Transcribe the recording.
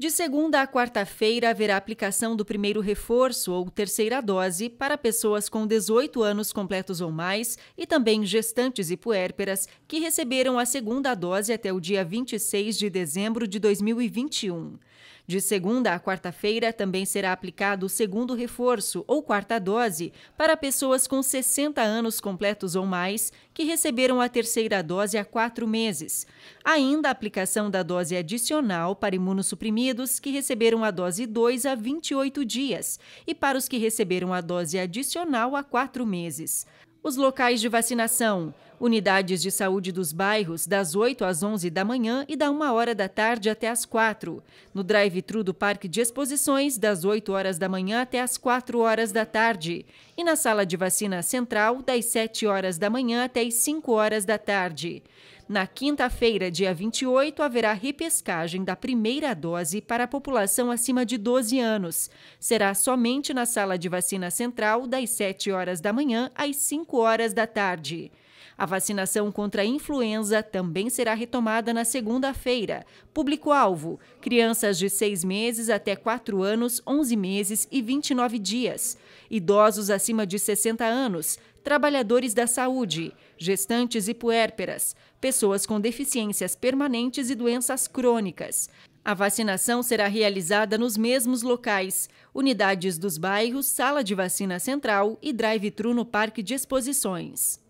De segunda a quarta-feira, haverá aplicação do primeiro reforço ou terceira dose para pessoas com 18 anos completos ou mais e também gestantes e puérperas que receberam a segunda dose até o dia 26 de dezembro de 2021. De segunda a quarta-feira também será aplicado o segundo reforço ou quarta dose para pessoas com 60 anos completos ou mais que receberam a terceira dose há quatro meses. Ainda a aplicação da dose adicional para imunossuprimidos que receberam a dose 2 há 28 dias e para os que receberam a dose adicional há quatro meses. Os locais de vacinação. Unidades de saúde dos bairros, das 8 às 11 da manhã e da 1 hora da tarde até às 4. No drive-thru do Parque de Exposições, das 8 horas da manhã até às 4 horas da tarde. E na sala de vacina central, das 7 horas da manhã até às 5 horas da tarde. Na quinta-feira, dia 28, haverá repescagem da primeira dose para a população acima de 12 anos. Será somente na sala de vacina central, das 7 horas da manhã às 5 horas da tarde. A vacinação contra a influenza também será retomada na segunda-feira. Público-alvo: crianças de 6 meses até 4 anos, 11 meses e 29 dias, idosos acima de 60 anos, trabalhadores da saúde, gestantes e puérperas, pessoas com deficiências permanentes e doenças crônicas. A vacinação será realizada nos mesmos locais, unidades dos bairros, sala de vacina central e drive-thru no Parque de Exposições.